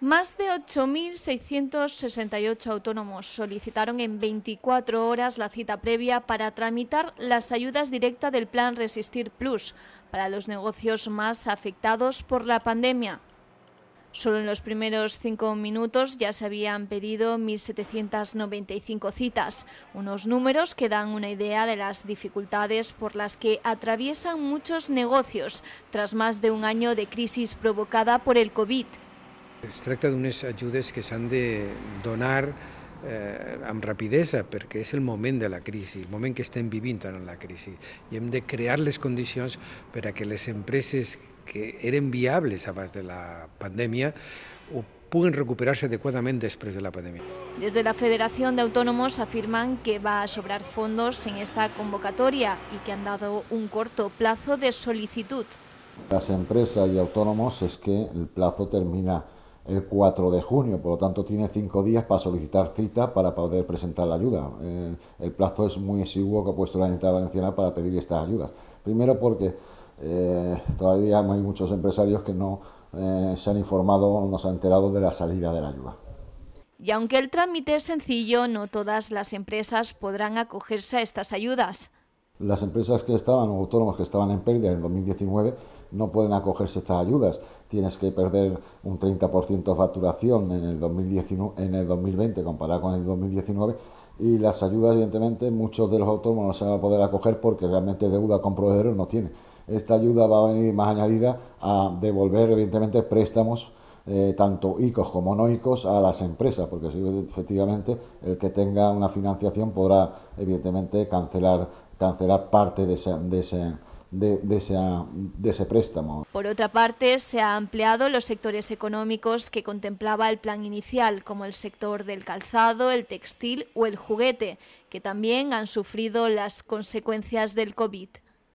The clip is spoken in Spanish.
Más de 8.668 autónomos solicitaron en 24 horas la cita previa para tramitar las ayudas directas del Plan Resistir Plus para los negocios más afectados por la pandemia. Solo en los primeros cinco minutos ya se habían pedido 1.795 citas, unos números que dan una idea de las dificultades por las que atraviesan muchos negocios tras más de un año de crisis provocada por el COVID trata de unas ayudas que se han de donar eh, rapidez porque es el momento de la crisis, el momento que estén viviendo en la crisis y han de crear condiciones para que las empresas que eran viables a más de la pandemia, puedan recuperarse adecuadamente después de la pandemia. Desde la Federación de Autónomos afirman que va a sobrar fondos en esta convocatoria y que han dado un corto plazo de solicitud. Las empresas y autónomos es que el plazo termina el 4 de junio, por lo tanto tiene cinco días para solicitar cita para poder presentar la ayuda. Eh, el plazo es muy exiguo que ha puesto la Unidad Valenciana para pedir estas ayudas. Primero porque todavía eh, todavía hay muchos empresarios que no eh, se han informado, no se han enterado de la salida de la ayuda. Y aunque el trámite es sencillo, no todas las empresas podrán acogerse a estas ayudas. Las empresas que estaban los autónomos que estaban en pérdida en 2019 no pueden acogerse a estas ayudas. Tienes que perder un 30% de facturación en el, 2019, en el 2020 comparado con el 2019 y las ayudas, evidentemente, muchos de los autónomos no se van a poder acoger porque realmente deuda con proveedores no tiene. Esta ayuda va a venir más añadida a devolver, evidentemente, préstamos eh, tanto ICOs como no ICOs a las empresas, porque si, efectivamente el que tenga una financiación podrá evidentemente cancelar cancelar parte de de ese préstamo. Por otra parte, se han ampliado los sectores económicos que contemplaba el plan inicial, como el sector del calzado, el textil o el juguete, que también han sufrido las consecuencias del COVID.